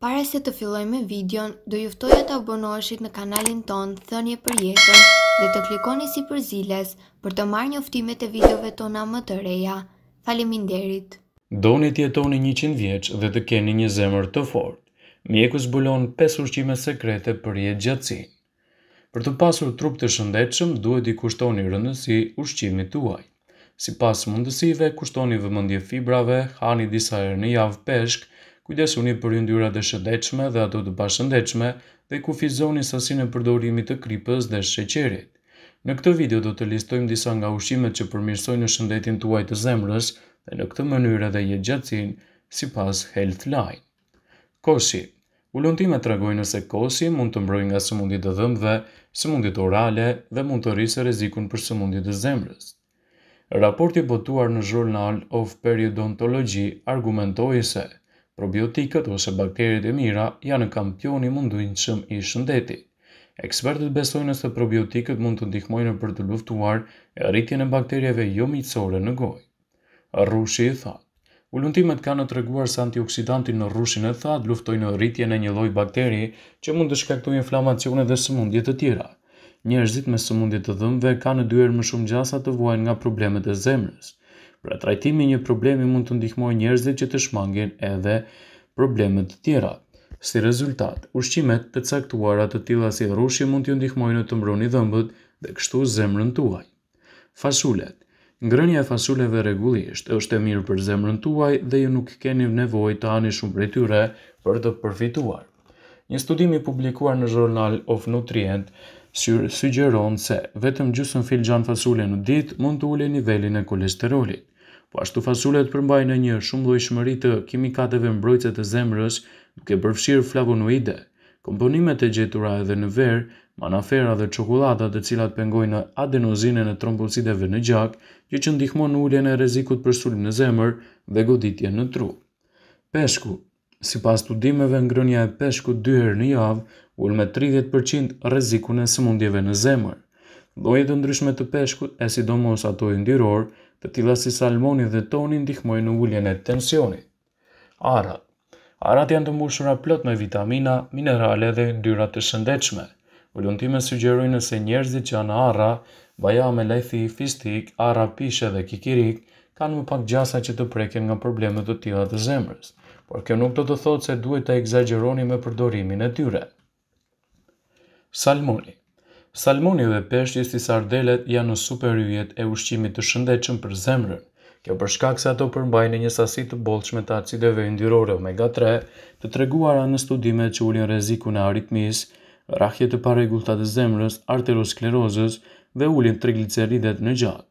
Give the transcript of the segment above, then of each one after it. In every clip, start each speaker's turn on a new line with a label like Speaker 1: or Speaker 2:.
Speaker 1: Pare se të filloj me videon, do e të abonoheshit në kanalin ton Thënje për jetën dhe të klikoni si për ziles për të marrë njoftimet e videove tona më të reja. Faleminderit. Doni të jetoni 100 vjeç dhe të keni një zemër të fortë. Mjeku zbulon 5 ushqime sekrete për jetë gjatësi. Për të pasur trup të shëndetshëm, duhet i kushtoni rëndësi ushqimit tuaj. Si pas mundësive, kushtoni vëmëndje fibrave, hani disa erë në javë peshk, kujdesuni për yndyrat e shëndetshme dhe ato të pashëndetshme dhe kufizoni sasinë e përdorimit të kripës dhe sheqerit. Në këtë video do të listojmë disa nga ushimet që përmirësojnë shëndetin tuaj të zemrës dhe në këtë mënyrë edhe jetë gjatësin si pas Healthline. Koshi Ullontime të regojnë se kosi mund të mbrojnë nga sëmundit dhe dhëmbëve, sëmundit orale dhe mund të rrisë rezikun për sëmundit dhe zemrës. Raporti botuar në Journal of Periodontology argumentoi se – probiotikët ose bakterit e mira janë kampioni mundunjëshëm i shëndetit. Ekspertët besojnë se probiotikët mund të ndihmojnë për të luftuar e rritjen e bakterjeve jo miqësore në gojë. Rrushi i thatë Ullëntimet kanë të reguar se antioksidantin në rrushin e thatë luftojnë rritje në një loj bakterie që mund të shkaktoj inflamacione dhe sëmundjet të tjera. Njerëzit me sëmundjet të dhëmve kanë dyher më shumë gjasa të vuajnë nga problemet e zemrës. Pra trajtimi një problemi mund të ndihmoj njerëzit që të shmangin edhe problemet të tjera. Si rezultat, ushqimet të caktuara të tila si rrushi mund të ndihmojnë të mbroni dhëmbët dhe kështu zemrën tuaj. Fasulet Ngrënja e fasuleve regullisht është e mirë për zemrën tuaj dhe ju nuk keni nevoj të ani shumë për tyre për të përfituar. Një studimi publikuar në Journal of Nutrient sugjeron se vetëm gjusën filxhan fasule në ditë mund të ulë nivelin e kolesterolit po ashtu fasulet përmbajnë një shumë llojshmëri të kimikateve mbrojtëse të zemrës, duke përfshirë flavonoide, komponimet e gjetura edhe në verë, manafera dhe çokoladat të cilat pengojnë adenozine në trombocitëve në gjak, që që ndihmon uljen e rezikut për sulin në zemër dhe goditje në tru. Peshku Si pas studimeve grënja e peshku dyherë në javë, ullë me 30% rezikune e sëmundjeve në zemër. Lojet të ndryshme të peshkut, e sidomos ato indiror, të tila si salmoni dhe toni ndihmojnë në ulljen e tensionit. Arat Arat janë të mbushura plot me vitamina, minerale dhe dyrat të shëndechme. Vëlluntime sugjerojnë nëse njerëzit që anë arra, baja me lejthi, fistik, arra, pishe dhe kikirik, kanë më pak gjasa që të preken nga problemet të tila të zemrës, por kjo nuk të të thotë se duhet të egzageroni me përdorimin e tyre. Salmoni Salmoni dhe peshqi si sardelet janë në super yjet e ushqimit të shëndetshëm për zemrën. Kjo për shkak se ato përmbajnë një sasi të bollshme të acideve yndyrore omega 3, të treguara në studime që ulin rrezikun e aritmisë, rrahje të parregullta të zemrës, arterosklerozës dhe ulin trigliceridet në gjak.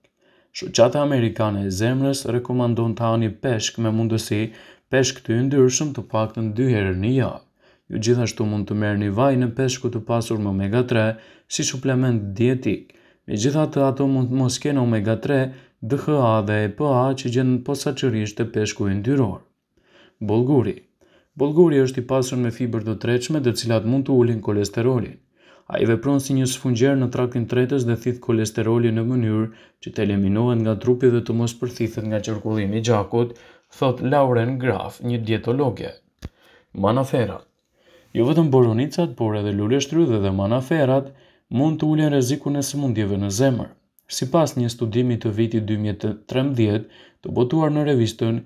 Speaker 1: Shoqata Amerikane e Zemrës rekomandon të hani peshk me mundësi peshk të yndyrshëm të pak 2 herë në javë. Ju gjithashtu mund të merë një vaj në peshku të pasur me omega 3 si suplement dietik. Me gjitha të ato mund të mos kene omega 3, DHA dhe EPA që gjenë në posa të peshku e ndyror. Bolguri Bolguri është i pasur me fiber të treqme dhe cilat mund të ulin kolesterolin. A i vepron si një sfungjer në traktin tretës dhe thith kolesterolin në mënyrë që të eliminohen nga trupi dhe të mos përthithet nga qërkullimi gjakut, thot Lauren Graf, një dietologje. Manaferat jo vetëm boronicat, por edhe luleshtry dhe dhe manaferat, mund të ullin rezikun e sëmundjeve në zemër. Si pas një studimi të vitit 2013 të botuar në revistën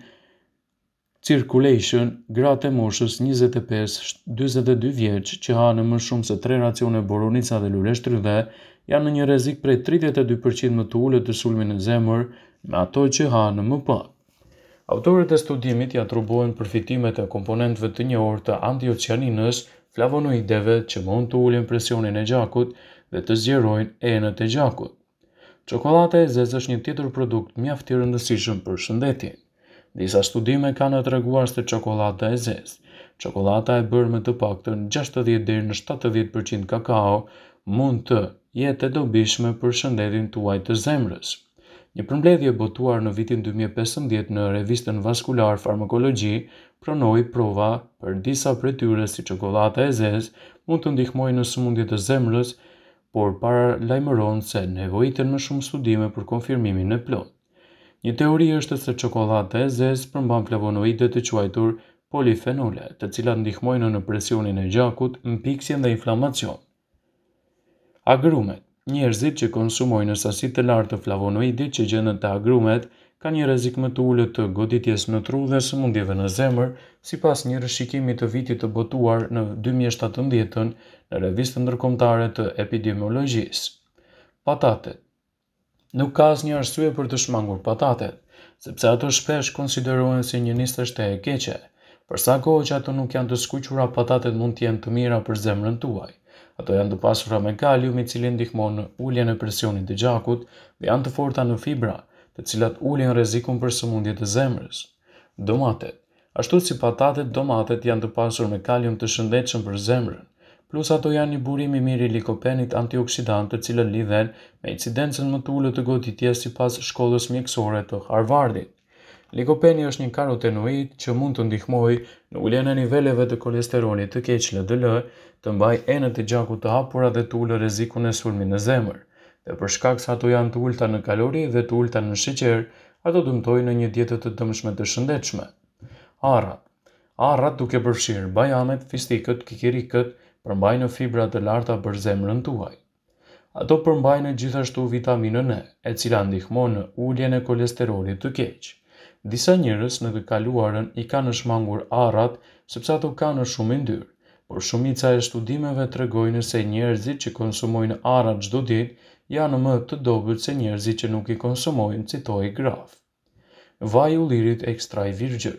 Speaker 1: Circulation, gratë e moshës 25-22 vjeq që hanë më shumë se 3 racione boronica dhe luleshtry dhe janë në një rezik prej 32% më të ullet të sulmin në zemër me ato që hanë më pak. Autorët e studimit ja trubuen përfitimet e komponentve të orë të antioqianinës, flavonoideve që mund të ulin presionin e gjakut dhe të zgjerojnë enët e gjakut. Qokolata e zezë është një tjetër produkt mjaft i rëndësishëm për shëndetin. Disa studime kanë treguar se qokolata e zezë, Qokolata e bërë me të paktën 60 deri në 70% kakao, mund të jetë e dobishme për shëndetin tuaj të zemrës. Një përmbledhje botuar në vitin 2015 në revistën Vaskular Farmakologi pranoi prova për disa prej tyre si çokoladata e zezë mund të ndihmojë në sëmundjet e zemrës, por para lajmëron se nevojiten më shumë studime për konfirmimin e plot. Një teori është se çokoladata e zezë përmban flavonoide të quajtur polifenole, të cilat ndihmojnë në presionin e gjakut, mpiksjen dhe inflamacion. Agrumet Njerëzit që konsumojnë në sasi të lartë të flavonoidit që gjënë të agrumet, ka një rezik më të ullët të goditjes në tru dhe së mundjeve në zemër, si pas një rëshikimi të vitit të botuar në 2017 në revistë ndërkomtare të epidemiologjisë. Patatet Nuk ka as një arsue për të shmangur patatet, sepse ato shpesh konsiderohen si një njështë të shte e keqe, përsa kohë që ato nuk janë të skuqura patatet mund të jenë të mira për zemrën tuaj. Ato janë të pasura me kalium i cili ndihmon në uljen e presionit të gjakut, dhe janë të forta në fibra, të cilat ulin rrezikun për sëmundje të zemrës. Domatet, ashtu si patatet, domatet janë të pasur me kalium të shëndetshëm për zemrën. Plus ato janë një burim i mirë i likopenit antioksidant, të cilën lidhen me incidencën më të ulët të goditjes sipas shkollës mjekësore të Harvardit. Likopeni është një karotenoid që mund të ndihmojë në uljen e niveleve të kolesterolit të keq LDL, të mbaj enët e gjakut të hapura dhe të ullë rezikun e sulmi në zemër, dhe për shkak sa ato janë të ullëta në kalori dhe të ullëta në shqeqer, ato dëmtoj në një dietë të dëmshme të shëndechme. Arrat Arrat duke përshirë bajamet, fistikët, kikirikët, përmbajnë fibra të larta për zemrën tuaj. Ato përmbajnë gjithashtu vitaminën E, e cila ndihmon në ulljen e kolesterolit të keq. Disa njerëz në të kaluarën i kanë shmangur arrat sepse ato kanë shumë yndyrë por shumica e studimeve të regojnë se njerëzit që konsumojnë arat gjdo dit janë më të dobët se njerëzit që nuk i konsumojnë, citoj graf. Vaj u lirit ekstra i virgjër.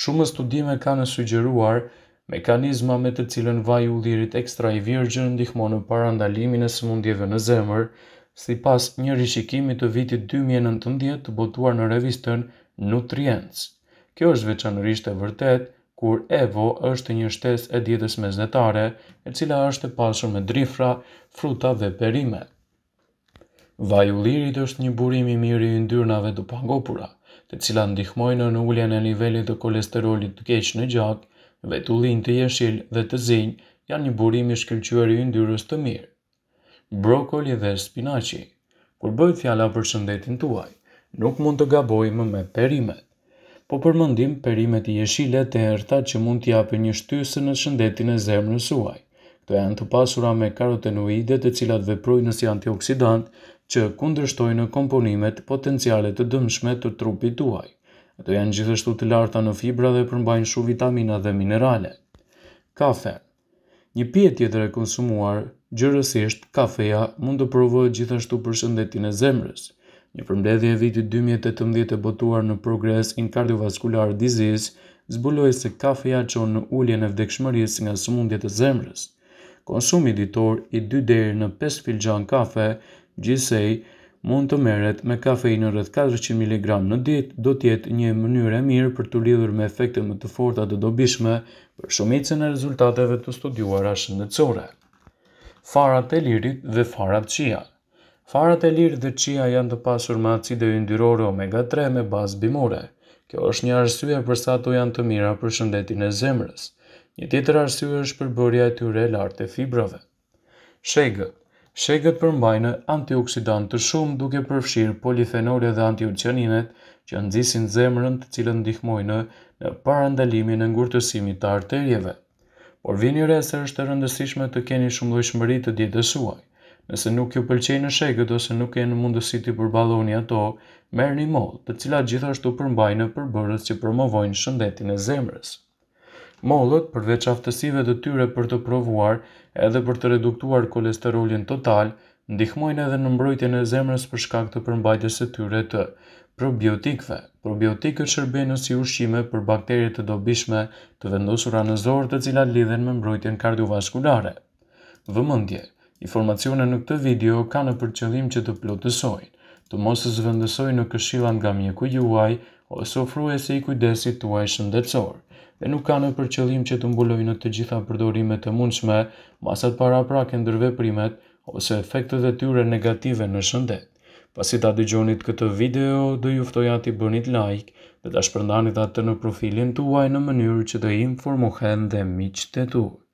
Speaker 1: Shumë studime kanë sugjeruar mekanizma me të cilën vaj u lirit ekstra i virgjër ndihmonë në parandalimin e sëmundjeve në zemër, si pas një rishikimi të vitit 2019 të botuar në revistën Nutrients. Kjo është veçanërisht e vërtetë, kur Evo është një shtes e djetës me znetare, e cila është pasur me drifra, fruta dhe perime. Vaj u lirit është një burimi mirë i ndyrnave të pangopura, të cila ndihmojnë në ulljen e nivellit të kolesterolit të keqë në gjak, dhe të ullin të jeshil dhe të zinj, janë një burimi shkëllqyër i ndyrës të mirë. Brokoli dhe spinaci Kur bëjt fjala për shëndetin tuaj, nuk mund të gabojmë me perimet po përmëndim perimet i jeshile të herta që mund t'i japë një shtysë në shëndetin e zemrës suaj. Këto janë të pasura me karotenoidet të cilat veprojnë si antioksidant që kundërshtojnë komponimet potenciale të dëmshme të trupit tuaj. Ato janë gjithashtu të larta në fibra dhe përmbajnë shumë vitamina dhe minerale. Kafe. Një pije tjetër e konsumuar gjërësisht kafeja mund të provojë gjithashtu për shëndetin e zemrës. Një përmbledhje e vitit 2018 e botuar në Progress in Cardiovascular Disease zbuloi se kafeja çon në uljen e vdekshmërisë nga sëmundjet e zemrës. Konsumi ditor i 2 deri në 5 filxhan kafe gjithsej mund të merret me kafeinë rreth 400 mg në ditë, do të jetë një mënyrë e mirë për të lidhur me efektet më të forta të dobishme për shumicën e rezultateve të studiuara shëndetësore. Farat e lirit dhe farat qia. Farat e lirë dhe qia janë të pasur me acide yndyrore omega 3 me bazë bimore. Kjo është një arsye përsa të janë të mira për shëndetin e zemrës. Një tjetër arsye është për bërja e tyre lartë e fibrave. Shegët Shegët përmbajnë antioksidant të shumë duke përfshirë polifenore dhe antioqeninet që nëzisin zemrën të cilën ndihmojnë në parandalimin e ngurëtësimi të arterjeve. Por vini resër është të rëndësishme të keni shumë dojshmëri të suaj. Nëse nuk ju pëlqejnë në shekët ose nuk e në mundësi të përbaloni ato, merë një mollë, të cilat gjithashtu përmbajnë në përbërës që promovojnë shëndetin e zemrës. Mollët, përveç aftësive të tyre për të provuar edhe për të reduktuar kolesterolin total, ndihmojnë edhe në mbrojtjen e zemrës për shkak të përmbajtjes së tyre të probiotikve. Probiotikët shërbejnë si ushqime për bakterje të dobishme të vendosura në zorë, të cilat lidhen me mbrojtjen kardiovaskulare. Vëmendje. Informacione në këtë video ka në përqëllim që të plotësojnë, të mos të zvendësojnë në këshilan nga mjeku juaj ose ofruese i kujdesit tuaj shëndetësor, dhe nuk ka në përqëllim që të mbulojnë të gjitha përdorimet të mundshme, masat para prake ndërve primet ose efektet e tyre negative në shëndet. Pasi ta dëgjonit këtë video, do juftoja ti bënit like dhe ta shpërndanit atë në profilin tuaj në mënyrë që të informohen dhe miqtetur. tuaj.